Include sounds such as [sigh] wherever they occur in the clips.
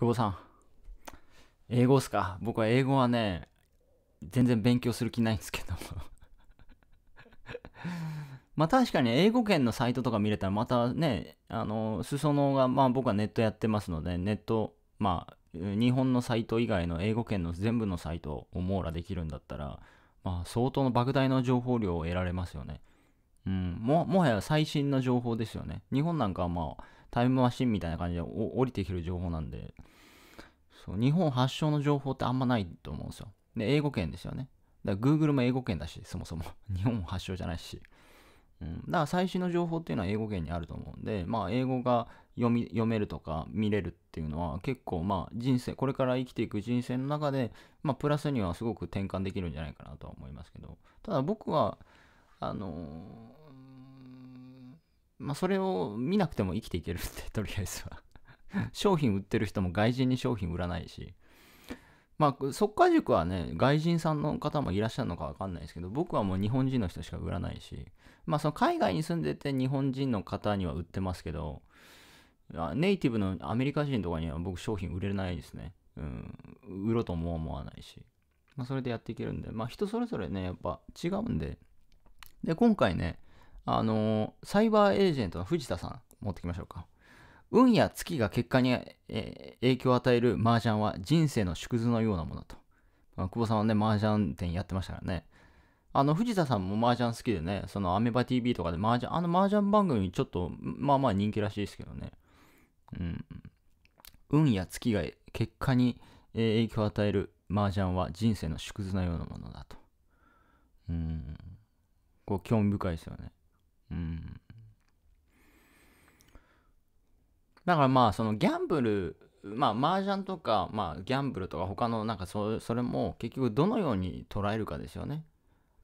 久保さん。英語っすか僕は英語はね、全然勉強する気ないんですけども [laughs] まあ確かに英語圏のサイトとか見れたらまたね、あの、裾野が、まあ僕はネットやってますので、ネット、まあ日本のサイト以外の英語圏の全部のサイトを網羅できるんだったら、まあ相当の莫大な情報量を得られますよね。うん、も、もはや最新の情報ですよね。日本なんかはまあ、タイムマシンみたいな感じで降りてきる情報なんで、そう、日本発祥の情報ってあんまないと思うんですよ。で、英語圏ですよね。だから Google も英語圏だし、そもそも。[laughs] 日本発祥じゃないし。うん、だから最新の情報っていうのは英語圏にあると思うんで、まあ英語が読み読めるとか見れるっていうのは結構まあ人生、これから生きていく人生の中で、まあプラスにはすごく転換できるんじゃないかなとは思いますけど、ただ僕は、あのまあ、それを見なくても生きていけるって、[laughs] とりあえずは商品売ってる人も外人に商品売らないし。まあ、っか。塾はね、外人さんの方もいらっしゃるのかわかんないですけど、僕はもう日本人の人しか売らないし、まあ、その海外に住んでて日本人の方には売ってますけど、ネイティブのアメリカ人とかには僕商品売れないですね。うん、売ろうとも思わないし。まあ、それでやっていけるんで、まあ、人それぞれね、やっぱ違うんで。で、今回ね、あのサイバーエージェントの藤田さん持ってきましょうか。運や月が結果に、え影響を与える麻雀は人生の縮図のようなものと。久保さんはね、麻雀店やってましたからね。あの、藤田さんも麻雀好きでね、そのアメバ TV とかで麻雀、あの麻雀番組ちょっと、まあまあ人気らしいですけどね。うん。運や月が結果に影響を与える麻雀は人生の縮図のようなものだと。うん。こう、興味深いですよね。だからまあそのギャンブルまあ麻雀とか、まあ、ギャンブルとか他のなんかそそれも結局どのように捉えるかですよね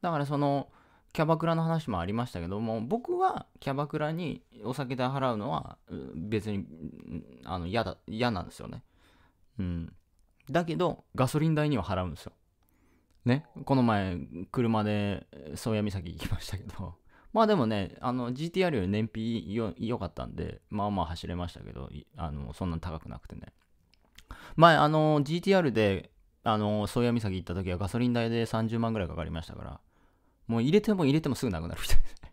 だからそのキャバクラの話もありましたけども僕はキャバクラにお酒代払うのは別にあの嫌だ嫌なんですよねうんだけどガソリン代には払うんですよねこの前車で宗谷岬行きましたけどまあでもね、あの GTR より燃費良かったんで、まあまあ走れましたけど、あのそんなに高くなくてね。前、あの GTR で、あの宗谷岬行った時はガソリン代で30万ぐらいかかりましたから、もう入れても入れてもすぐなくなるみたいですね。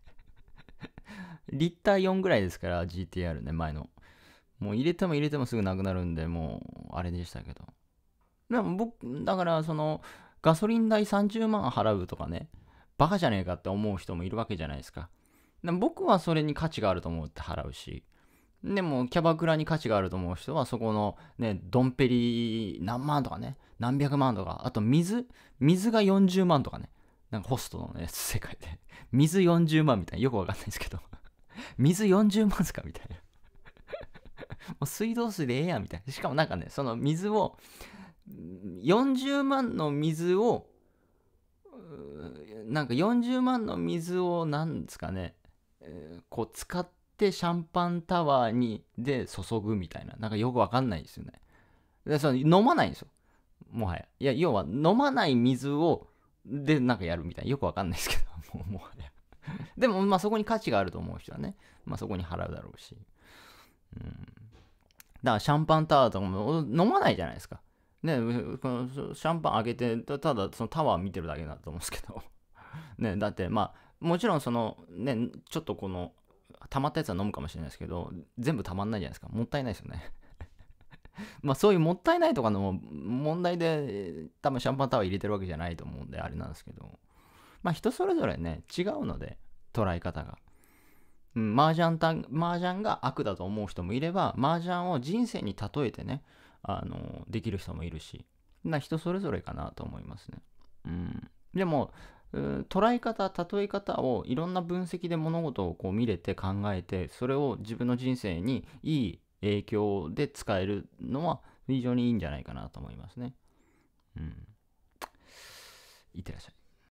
リッター4ぐらいですから、GTR ね、前の。もう入れても入れてもすぐなくなるんで、もうあれでしたけど。でも僕、だからその、ガソリン代30万払うとかね、バカじゃねえかって思う人もいるわけじゃないですか。僕はそれに価値があると思って払うし、でもキャバクラに価値があると思う人はそこのね、ドンペリ何万とかね、何百万とか、あと水、水が40万とかね、なんかホストのね、世界で、[laughs] 水40万みたいな、よくわかんないですけど、[laughs] 水40万ですかみたいな。[laughs] もう水道水でええやんみたいな。しかもなんかね、その水を、40万の水をなんか40万の水を何ですかね、えー、こう使ってシャンパンタワーにで注ぐみたいななんかよくわかんないですよねでその飲まないんですよもはやいや要は飲まない水をでなんかやるみたいなよくわかんないですけど [laughs] もうもはやでもまあそこに価値があると思う人はねまあそこに払うだろうしうんだからシャンパンタワーとかも飲まないじゃないですかね、このシャンパン開けてただそのタワー見てるだけだと思うんですけど [laughs] ね、だってまあもちろんそのねちょっとこの溜まったやつは飲むかもしれないですけど全部溜まんないじゃないですかもったいないですよね [laughs] まあそういうもったいないとかの問題で多分シャンパンタワー入れてるわけじゃないと思うんであれなんですけどまあ人それぞれね違うので捉え方が。うん、麻雀麻雀が悪だと思う人もいれば麻雀を人生に例えてねあのできる人もいるしな人それぞれかなと思いますね。うん、でも捉え方例え方をいろんな分析で物事をこう見れて考えてそれを自分の人生にいい影響で使えるのは非常にいいんじゃないかなと思いますね。うん、いってらっしゃい。